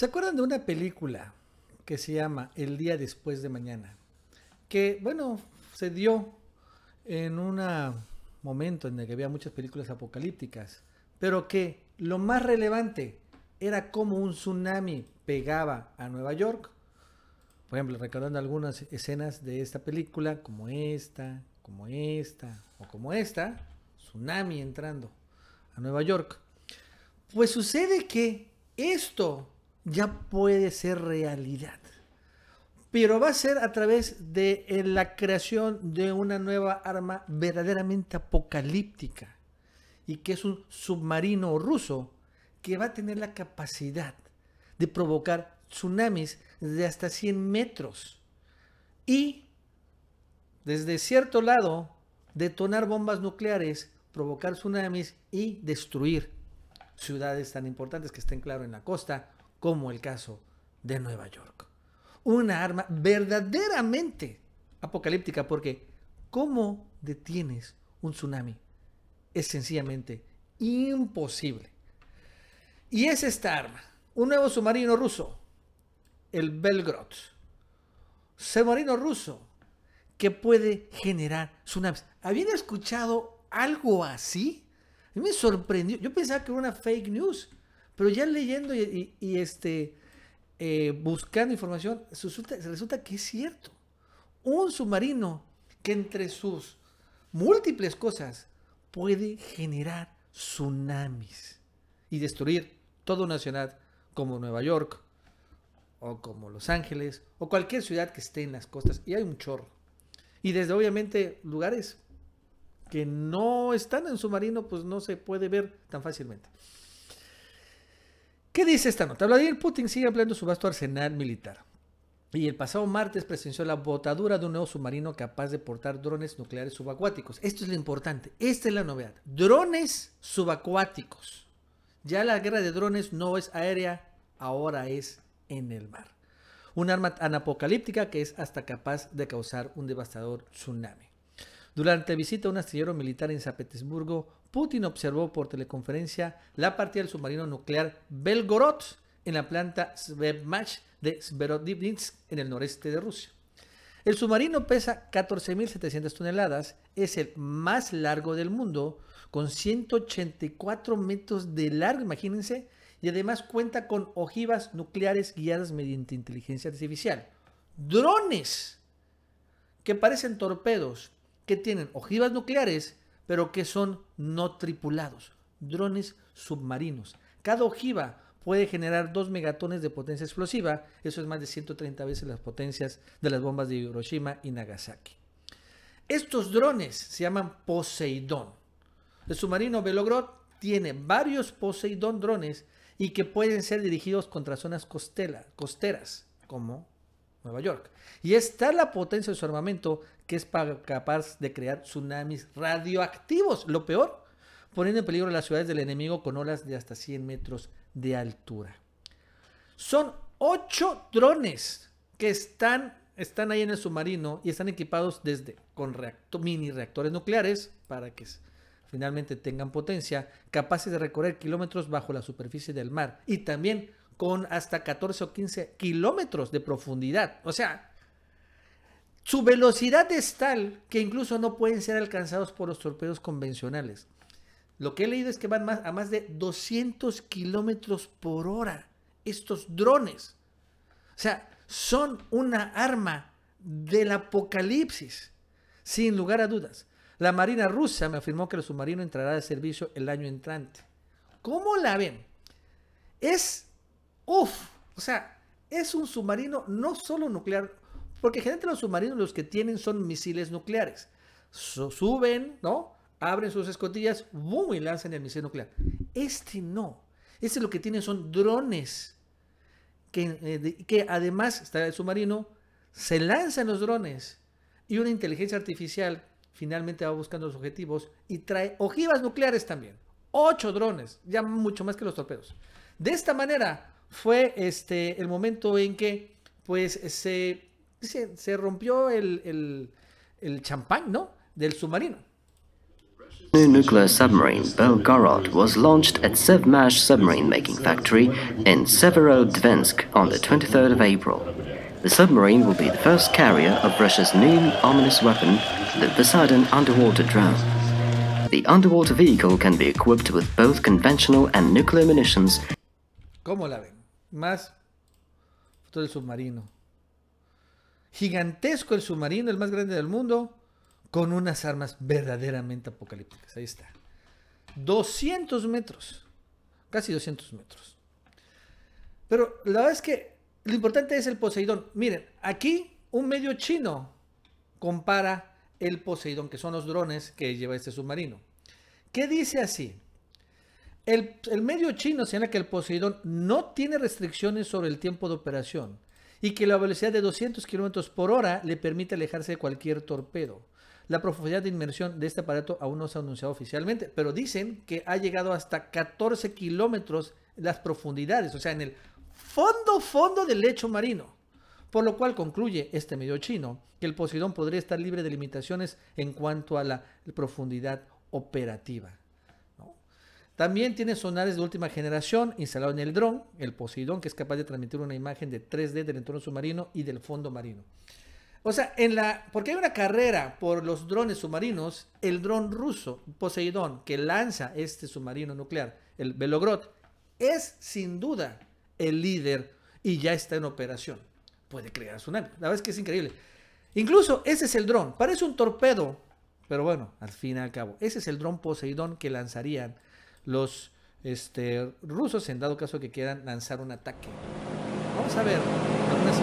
¿Se acuerdan de una película que se llama El día después de mañana? Que, bueno, se dio en un momento en el que había muchas películas apocalípticas, pero que lo más relevante era cómo un tsunami pegaba a Nueva York. Por ejemplo, recordando algunas escenas de esta película, como esta, como esta o como esta, tsunami entrando a Nueva York. Pues sucede que esto ya puede ser realidad. Pero va a ser a través de la creación de una nueva arma verdaderamente apocalíptica y que es un submarino ruso que va a tener la capacidad de provocar tsunamis de hasta 100 metros y desde cierto lado detonar bombas nucleares, provocar tsunamis y destruir ciudades tan importantes que estén claro en la costa como el caso de Nueva York. Una arma verdaderamente apocalíptica porque ¿cómo detienes un tsunami? Es sencillamente imposible. Y es esta arma, un nuevo submarino ruso, el Belgrot. Submarino ruso que puede generar tsunamis. ¿Habían escuchado algo así? A mí me sorprendió. Yo pensaba que era una fake news. Pero ya leyendo y, este, eh, buscando información, resulta, resulta que es cierto. Un submarino que entre sus múltiples cosas puede generar tsunamis y destruir toda una ciudad como Nueva York o como Los Ángeles o cualquier ciudad que esté en las costas y hay un chorro. Y desde obviamente lugares que no están en submarino pues no se puede ver tan fácilmente. ¿Qué dice esta nota? Vladimir Putin sigue ampliando su vasto arsenal militar. Y el pasado martes presenció la botadura de un nuevo submarino capaz de portar drones nucleares subacuáticos. Esto es lo importante. Esta es la novedad. Drones subacuáticos. Ya la guerra de drones no es aérea, ahora es en el mar. Un arma apocalíptica que es hasta capaz de causar un devastador tsunami. Durante visita a un astillero militar en San Petersburgo, Putin observó por teleconferencia la partida del submarino nuclear Belgorod en la planta Svevmach de Sverodivnitsk, en el noreste de Rusia. El submarino pesa 14.700 toneladas, es el más largo del mundo, con 184 metros de largo, imagínense, y además cuenta con ojivas nucleares guiadas mediante inteligencia artificial. Drones que parecen torpedos, que tienen ojivas nucleares, pero que son no tripulados, drones submarinos. Cada ojiva puede generar dos megatones de potencia explosiva, eso es más de 130 veces las potencias de las bombas de Hiroshima y Nagasaki. Estos drones se llaman Poseidón. El submarino Belogrod tiene varios Poseidón drones y que pueden ser dirigidos contra zonas costeras como Nueva York. Y está la potencia de su armamento que es capaz de crear tsunamis radioactivos. Lo peor, poniendo en peligro las ciudades del enemigo con olas de hasta 100 metros de altura. Son ocho drones que están, están ahí en el submarino y están equipados desde con mini reactores nucleares para que finalmente tengan potencia, capaces de recorrer kilómetros bajo la superficie del mar y también con hasta 14 o 15 kilómetros de profundidad. O sea, su velocidad es tal que incluso no pueden ser alcanzados por los torpedos convencionales. Lo que he leído es que van más, a más de 200 kilómetros por hora estos drones. O sea, son una arma del apocalipsis, sin lugar a dudas. La Marina rusa me afirmó que el submarino entrará de servicio el año entrante. ¿Cómo la ven? Es Uf, o sea, es un submarino no solo nuclear, porque generalmente los submarinos los que tienen son misiles nucleares. suben, ¿no? Abren sus escotillas, boom, y lanzan el misil nuclear. Este no. Este lo que tienen son drones. Que, eh, que además está el submarino, se lanzan los drones y una inteligencia artificial finalmente va buscando los objetivos y trae ojivas nucleares también. Ocho drones, ya mucho más que los torpedos. De esta manera, fue este, el momento en que pues se, se, rompió el, champagne, ¿no? del submarino. New nuclear submarine Belgorod was launched at Sevmash submarine making factory in Severodvinsk on the 23rd of April. The submarine will be the first carrier of Russia's new ominous weapon, the Poseidon underwater drone. The underwater vehicle can be equipped with both conventional and nuclear munitions. ¿Cómo la más todo el submarino. Gigantesco el submarino, el más grande del mundo, con unas armas verdaderamente apocalípticas. Ahí está. 200 metros. Casi 200 metros. Pero la verdad es que lo importante es el Poseidón. Miren, aquí un medio chino compara el Poseidón, que son los drones que lleva este submarino. ¿Qué dice así? El, medio chino señala que el Poseidón no tiene restricciones sobre el tiempo de operación y que la velocidad de 200 kilómetros por hora le permite alejarse de cualquier torpedo. La profundidad de inmersión de este aparato aún no se ha anunciado oficialmente, pero dicen que ha llegado hasta 14 kilómetros las profundidades, o sea, en el fondo, fondo del lecho marino. Por lo cual concluye este medio chino que el Poseidón podría estar libre de limitaciones en cuanto a la profundidad operativa. También tiene sonares de última generación instalado en el dron, el Poseidón, que es capaz de transmitir una imagen de 3D del entorno submarino y del fondo marino. O sea, en la, porque hay una carrera por los drones submarinos, el dron ruso Poseidón que lanza este submarino nuclear, el Belogrod, es sin duda el líder y ya está en operación. Puede crear tsunami. La verdad es que es increíble. Incluso ese es el dron. Parece un torpedo, pero bueno, al fin y al cabo, ese es el dron Poseidón que lanzarían los este, rusos en dado caso que quieran lanzar un ataque. Vamos a ver algunas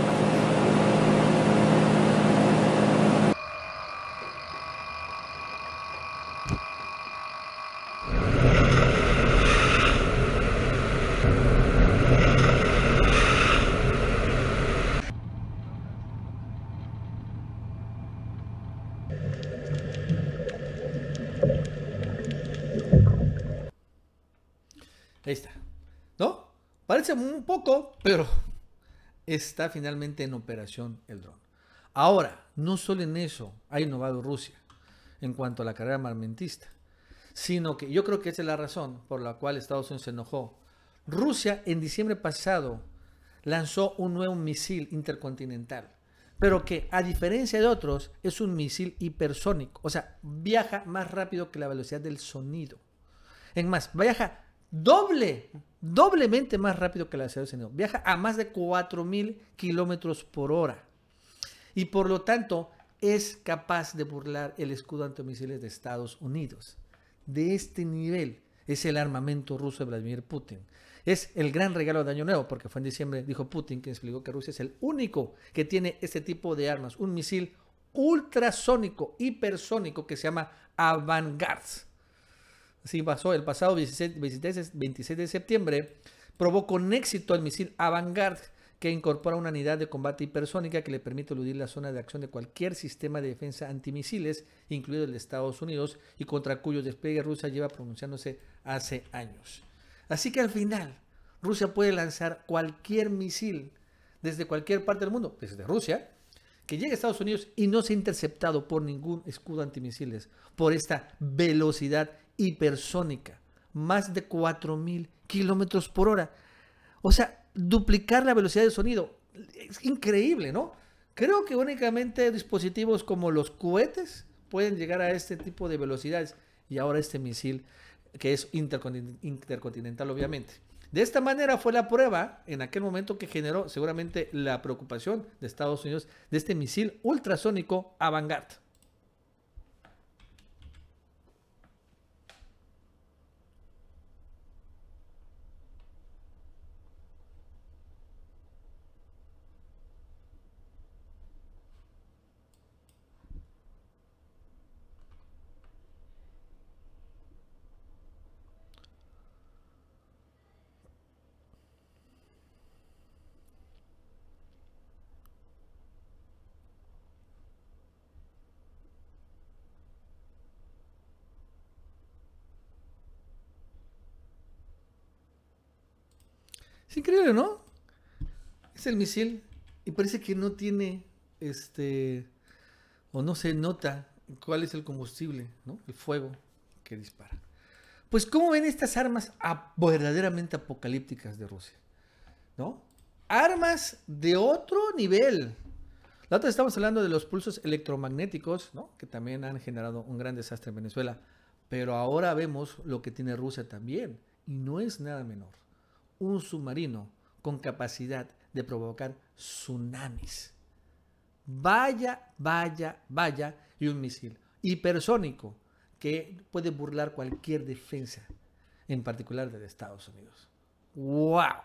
parece un poco, pero está finalmente en operación el dron. Ahora, no solo en eso ha innovado Rusia en cuanto a la carrera armamentista, sino que yo creo que esa es la razón por la cual Estados Unidos se enojó. Rusia en diciembre pasado lanzó un nuevo misil intercontinental, pero que a diferencia de otros es un misil hipersónico, o sea, viaja más rápido que la velocidad del sonido. En más, viaja doble, doblemente más rápido que la de Estados Unidos Viaja a más de 4.000 kilómetros por hora. Y por lo tanto, es capaz de burlar el escudo antimisiles de Estados Unidos. De este nivel es el armamento ruso de Vladimir Putin. Es el gran regalo de Año Nuevo, porque fue en diciembre, dijo Putin, que explicó que Rusia es el único que tiene este tipo de armas, un misil ultrasónico, hipersónico, que se llama Avangard Así pasó el pasado 26, de septiembre, probó con éxito el misil Avangard que incorpora una unidad de combate hipersónica que le permite eludir la zona de acción de cualquier sistema de defensa antimisiles, incluido el de Estados Unidos, y contra cuyo despliegue Rusia lleva pronunciándose hace años. Así que al final, Rusia puede lanzar cualquier misil desde cualquier parte del mundo, desde Rusia, que llegue a Estados Unidos y no sea interceptado por ningún escudo antimisiles por esta velocidad hipersónica, más de 4.000 kilómetros por hora. O sea, duplicar la velocidad de sonido. Es increíble, ¿no? Creo que únicamente dispositivos como los cohetes pueden llegar a este tipo de velocidades. Y ahora este misil, que es intercontinental obviamente, de esta manera fue la prueba en aquel momento que generó seguramente la preocupación de Estados Unidos de este misil ultrasónico Avangard. increíble, ¿no? Es el misil. Y parece que no tiene, este, o no se nota cuál es el combustible, ¿no? El fuego que dispara. Pues, ¿cómo ven estas armas verdaderamente apocalípticas de Rusia? ¿No? Armas de otro nivel. La otra estamos hablando de los pulsos electromagnéticos, ¿no? Que también han generado un gran desastre en Venezuela. Pero ahora vemos lo que tiene Rusia también. Y no es nada menor un submarino con capacidad de provocar tsunamis. Vaya, vaya, vaya, y un misil hipersónico que puede burlar cualquier defensa, en particular de Estados Unidos. ¡Wow!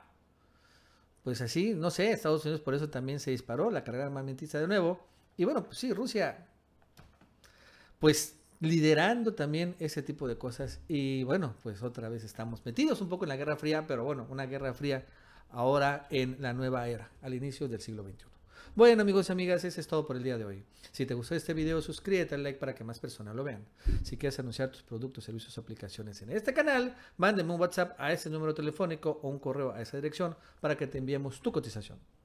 Pues así, no sé, Estados Unidos por eso también se disparó la carga armamentista de nuevo. Y bueno, pues sí, Rusia, pues liderando también ese tipo de cosas. Y bueno, pues otra vez estamos metidos un poco en la Guerra Fría, pero bueno, una Guerra Fría ahora en la nueva era, al inicio del siglo XXI. Bueno amigos y amigas, eso es todo por el día de hoy. Si te gustó este video, suscríbete al like para que más personas lo vean. Si quieres anunciar tus productos, servicios o aplicaciones en este canal, mándeme un WhatsApp a ese número telefónico o un correo a esa dirección para que te enviemos tu cotización.